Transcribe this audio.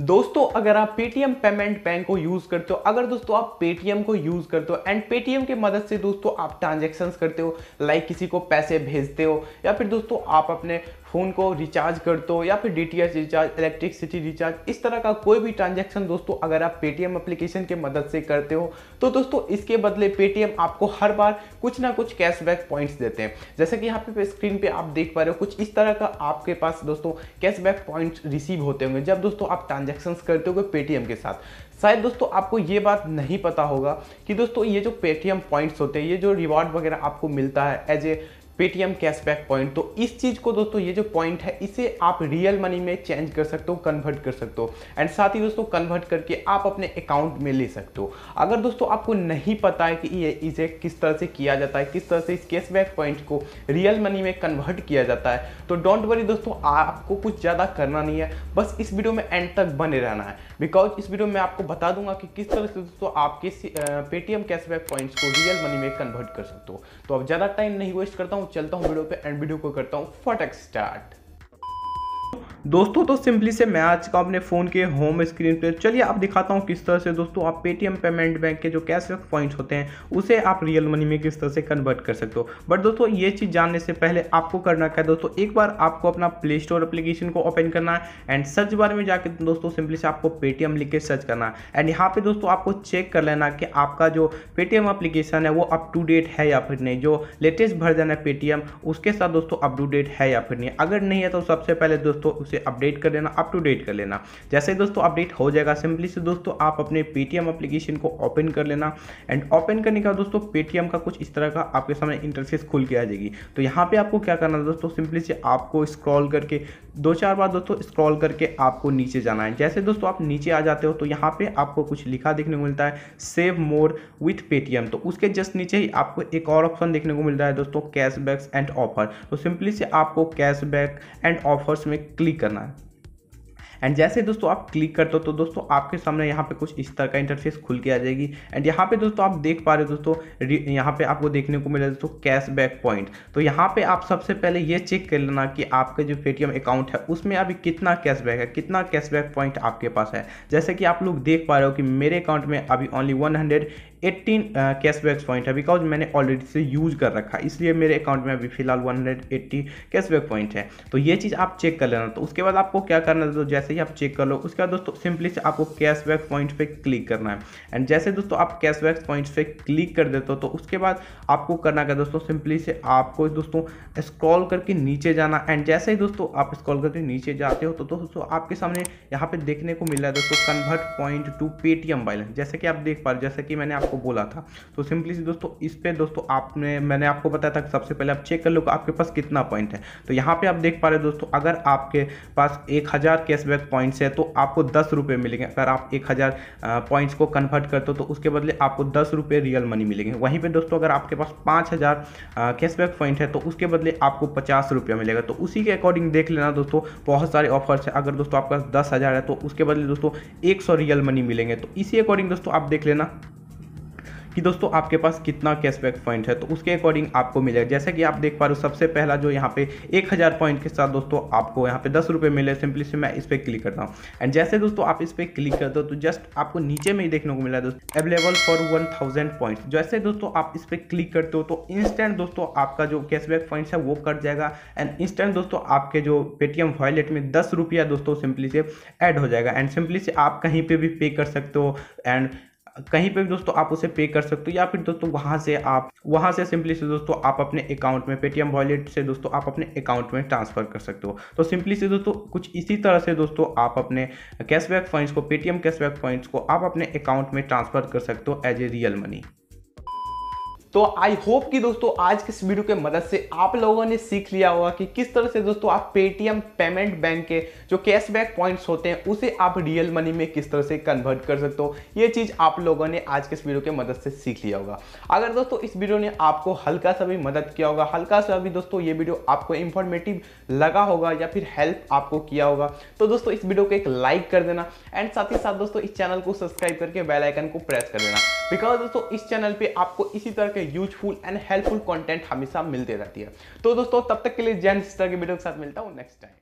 दोस्तों अगर आप पेटीएम पेमेंट बैंक को यूज करते हो अगर दोस्तों आप पेटीएम को यूज करते हो एंड पेटीएम के मदद से दोस्तों आप ट्रांजेक्शन करते हो लाइक किसी को पैसे भेजते हो या फिर दोस्तों आप अपने फ़ोन को रिचार्ज कर दो या फिर डी रिचार्ज इलेक्ट्रिसिटी रिचार्ज इस तरह का कोई भी ट्रांजेक्शन दोस्तों अगर आप पेटीएम एप्लीकेशन के मदद से करते हो तो दोस्तों इसके बदले पेटीएम आपको हर बार कुछ ना कुछ कैशबैक पॉइंट्स देते हैं जैसे कि यहाँ पे स्क्रीन पे आप देख पा रहे हो कुछ इस तरह का आपके पास दोस्तों कैशबैक पॉइंट्स रिसीव होते होंगे जब दोस्तों आप ट्रांजेक्शन करते हो पेटीएम के साथ शायद दोस्तों आपको ये बात नहीं पता होगा कि दोस्तों ये जो पेटीएम पॉइंट्स होते हैं ये जो रिवॉर्ड वगैरह आपको मिलता है as a Paytm cashback point तो इस चीज़ को दोस्तों ये जो पॉइंट है इसे आप रियल मनी में चेंज कर सकते हो कन्वर्ट कर सकते हो एंड साथ ही दोस्तों कन्वर्ट करके आप अपने अकाउंट में ले सकते हो अगर दोस्तों आपको नहीं पता है कि ये इसे किस तरह से किया जाता है किस तरह से इस कैशबैक पॉइंट को रियल मनी में कन्वर्ट किया जाता है तो डोंट वरी दोस्तों आपको कुछ ज़्यादा करना नहीं है बस इस वीडियो में एंड तक बने रहना है बिकॉज इस वीडियो में आपको बता दूंगा कि किस तरह से दोस्तों आपके पेटीएम कैशबैक पॉइंट्स को रियल मनी में कन्वर्ट कर सकते हो तो अब ज़्यादा टाइम नहीं वेस्ट करता हूँ चलता हूँ वीडियो पे एंड वीडियो को करता हूँ फटक स्टार्ट दोस्तों तो सिंपली से मैं आज का अपने फ़ोन के होम स्क्रीन पर चलिए आप दिखाता हूँ किस तरह से दोस्तों आप पेटीएम पेमेंट बैंक के जो कैशबैक पॉइंट्स होते हैं उसे आप रियल मनी में किस तरह से कन्वर्ट कर सकते हो बट दोस्तों ये चीज़ जानने से पहले आपको करना क्या है दोस्तों एक बार आपको अपना प्ले स्टोर अप्लीकेशन को ओपन करना है एंड सर्च बार में जाकर दोस्तों सिंपली से आपको पेटीएम लिख के सर्च करना है एंड यहाँ पर दोस्तों आपको चेक कर लेना कि आपका जो पेटीएम अप्लीकेशन है वो अप टू डेट है या फिर नहीं जो लेटेस्ट वर्जन है पेटीएम उसके साथ दोस्तों अप टू डेट है या फिर नहीं अगर नहीं है तो सबसे पहले दोस्तों उसे अपडेट कर लेना अप टू डेट कर लेना जैसे ही दोस्तों अपडेट हो जाएगा सिंपली से दोस्तों आप अपने पेटीएम अप्लीकेशन को ओपन कर लेना एंड ओपन करने के बाद दोस्तों पेटीएम का कुछ इस तरह का आपके सामने इंटरफेस खुल के आ जाएगी तो यहाँ पर आपको क्या करना दोस्तों सिंपली से आपको स्क्रॉल करके दो चार बार दोस्तों स्क्रॉल करके आपको नीचे जाना है जैसे दोस्तों आप नीचे आ जाते हो तो यहाँ पे आपको कुछ लिखा देखने को मिलता है सेव मोर विथ पेटीएम तो उसके जस्ट नीचे ही आपको एक और ऑप्शन देखने को मिलता है दोस्तों कैशबैक्स एंड ऑफर तो सिंपली से आपको कैशबैक एंड ऑफर्स में क्लिक करना है एंड जैसे दोस्तों आप क्लिक करते हो तो दोस्तों आपके सामने यहाँ पे कुछ इस तरह का इंटरफेस खुल के आ जाएगी एंड यहाँ पे दोस्तों आप देख पा रहे हो दोस्तों यहाँ पे आपको देखने को मिला दोस्तों कैश बैक पॉइंट तो यहाँ पे आप सबसे पहले ये चेक कर लेना कि आपका जो पेटीएम अकाउंट है उसमें अभी कितना कैशबैक है कितना कैशबैक पॉइंट आपके पास है जैसे कि आप लोग देख पा रहे हो कि मेरे अकाउंट में अभी only one hundred eighteen cashbacks point है बिकॉज मैंने ऑलरेडी से यूज़ कर रखा है इसलिए मेरे अकाउंट में अभी फिलहाल one hundred eighty cashback point है तो ये चीज़ आप चेक कर लेना तो उसके बाद आपको क्या करना है तो जैसे ही आप चेक कर लो उसके बाद दोस्तों सिंपली से आपको कैशबैक पॉइंट पे क्लिक करना है एंड जैसे दोस्तों आप कैशबैक पॉइंट पे क्लिक कर देते हो तो उसके बाद आपको करना क्या दोस्तों सिंपली से आपको दोस्तों स्क्रॉल करके नीचे जाना एंड जैसे ही दोस्तों आप स्क्रॉल करके नीचे जाते हो तो दोस्तों आपके सामने यहाँ पे देखने को मिल रहा है दोस्तों convert point to Paytm balance जैसे कि आप देख पा रहे हो जैसे कि मैंने आप आपको बोला था तो सिंपली सी दोस्तों इस पर दोस्तों आपने मैंने आपको बताया था सबसे पहले आप चेक कर लो कि आपके पास कितना पॉइंट है तो यहाँ पे आप देख पा रहे हो दोस्तों अगर आपके पास एक हज़ार कैशबैक पॉइंट्स है तो आपको दस रुपये मिलेंगे अगर आप एक हज़ार पॉइंट्स को कन्वर्ट करते हो तो उसके बदले आपको दस रुपये रियल मनी मिलेंगे वहीं पर दोस्तों अगर आपके पास पाँच हज़ार कैशबैक पॉइंट है तो उसके बदले आपको पचास रुपया मिलेगा तो उसी के अकॉर्डिंग देख लेना दोस्तों बहुत सारे ऑफर्स हैं अगर दोस्तों आपके पास दस हज़ार है तो उसके बदले दोस्तों एक सौ रियल मनी मिलेंगे तो इसी अकॉर्डिंग दोस्तों आप देख लेना कि दोस्तों आपके पास कितना कैशबैक पॉइंट है तो उसके अकॉर्डिंग आपको मिलेगा जैसे कि आप देख पा रहे हो सबसे पहला जो यहाँ पे एक हज़ार पॉइंट के साथ दोस्तों आपको यहाँ पे दस रुपये मिले सिंपली से मैं इस पर क्लिक करता हूँ एंड जैसे दोस्तों आप इस पर क्लिक करते हो तो जस्ट आपको नीचे में ही देखने को मिला दोस्तों available for one thousand point जैसे दोस्तों आप इस पर क्लिक करते हो तो इंस्टेंट दोस्तों आपका जो कैशबैक पॉइंट्स है वो कट जाएगा एंड इंस्टेंट दोस्तों आपके जो पेटीएम वॉलेट में दस रुपया दोस्तों सिंपली से ऐड हो जाएगा एंड सिंपली से आप कहीं पर भी पे कर सकते हो एंड कहीं पे भी दोस्तों आप उसे पे कर सकते हो या फिर दोस्तों वहाँ से आप वहाँ से सिंपली से दोस्तों आप अपने अकाउंट में पेटीएम वॉलेट से दोस्तों आप अपने अकाउंट में ट्रांसफर कर सकते हो तो सिंपली से दोस्तों कुछ इसी तरह से दोस्तों आप अपने कैशबैक पॉइंट्स को पेटीएम कैशबैक पॉइंट्स को आप अपने अकाउंट में ट्रांसफर कर सकते हो एज ए रियल मनी तो आई होप कि दोस्तों आज के इस वीडियो के मदद से आप लोगों ने सीख लिया होगा कि किस तरह से दोस्तों आप पेटीएम पेमेंट बैंक के जो कैशबैक पॉइंट्स होते हैं उसे आप रियल मनी में किस तरह से कन्वर्ट कर सकते हो ये चीज़ आप लोगों ने आज के इस वीडियो के मदद से सीख लिया होगा अगर दोस्तों इस वीडियो ने आपको हल्का सा भी मदद किया होगा हल्का सा भी दोस्तों ये वीडियो आपको इंफॉर्मेटिव लगा होगा या फिर हेल्प आपको किया होगा तो दोस्तों इस वीडियो को एक लाइक कर देना एंड साथ ही साथ दोस्तों इस चैनल को सब्सक्राइब करके बेलाइकन को प्रेस कर देना बिकॉज दोस्तों इस चैनल पर आपको इसी तरह के में यूजफुल एंड हेल्पफुल कंटेंट हमेशा मिलते रहती है तो दोस्तों तब तक के लिए जैन सिस्टर के वीडियो के साथ मिलता हूँ नेक्स्ट टाइम